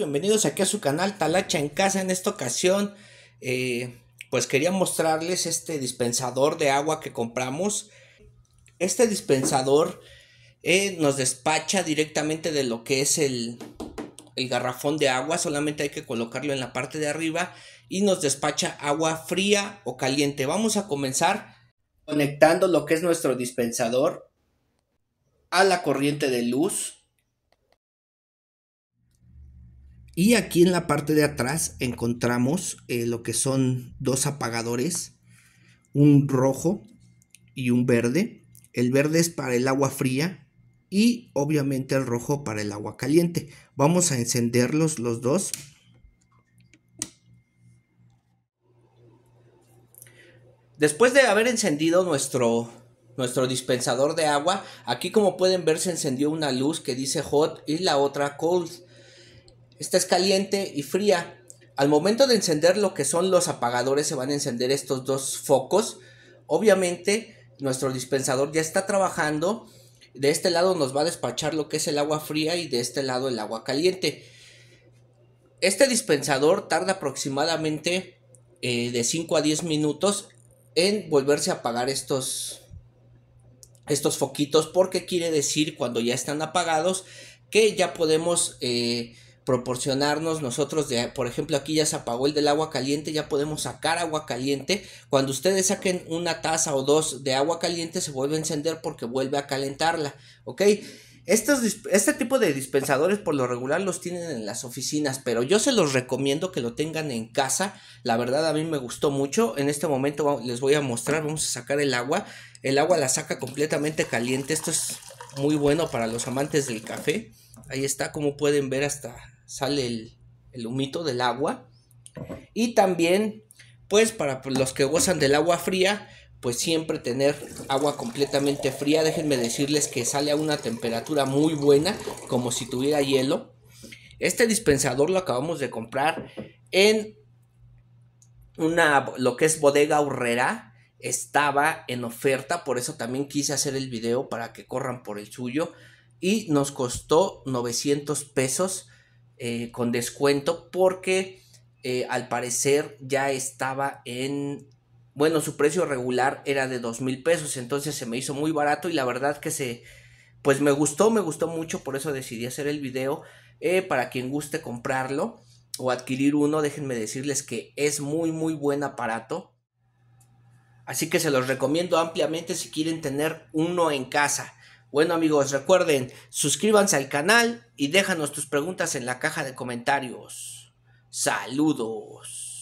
bienvenidos aquí a su canal Talacha en Casa. En esta ocasión, eh, pues quería mostrarles este dispensador de agua que compramos. Este dispensador eh, nos despacha directamente de lo que es el, el garrafón de agua. Solamente hay que colocarlo en la parte de arriba y nos despacha agua fría o caliente. Vamos a comenzar conectando lo que es nuestro dispensador a la corriente de luz Y aquí en la parte de atrás encontramos eh, lo que son dos apagadores, un rojo y un verde. El verde es para el agua fría y obviamente el rojo para el agua caliente. Vamos a encenderlos los dos. Después de haber encendido nuestro, nuestro dispensador de agua, aquí como pueden ver se encendió una luz que dice hot y la otra cold. Esta es caliente y fría. Al momento de encender lo que son los apagadores, se van a encender estos dos focos. Obviamente, nuestro dispensador ya está trabajando. De este lado nos va a despachar lo que es el agua fría y de este lado el agua caliente. Este dispensador tarda aproximadamente eh, de 5 a 10 minutos en volverse a apagar estos, estos foquitos porque quiere decir cuando ya están apagados que ya podemos eh, proporcionarnos nosotros de, por ejemplo, aquí ya se apagó el del agua caliente, ya podemos sacar agua caliente. Cuando ustedes saquen una taza o dos de agua caliente se vuelve a encender porque vuelve a calentarla, ¿ok? Estos, este tipo de dispensadores por lo regular los tienen en las oficinas, pero yo se los recomiendo que lo tengan en casa. La verdad a mí me gustó mucho. En este momento les voy a mostrar, vamos a sacar el agua. El agua la saca completamente caliente. Esto es muy bueno para los amantes del café. Ahí está, como pueden ver, hasta sale el, humito del agua. Y también, pues para los que gozan del agua fría, pues siempre tener agua completamente fría. Déjenme decirles que sale a una temperatura muy buena, como si tuviera hielo. Este dispensador lo acabamos de comprar en una lo que es bodega urrera estaba en oferta, por eso también quise hacer el video para que corran por el suyo. Y nos costó 900 pesos eh, con descuento porque eh, al parecer ya estaba en... Bueno, su precio regular era de 2000 pesos, entonces se me hizo muy barato y la verdad que se... Pues me gustó, me gustó mucho, por eso decidí hacer el video. Eh, para quien guste comprarlo o adquirir uno, déjenme decirles que es muy, muy buen aparato Así que se los recomiendo ampliamente si quieren tener uno en casa. Bueno amigos, recuerden, suscríbanse al canal y déjanos tus preguntas en la caja de comentarios. Saludos.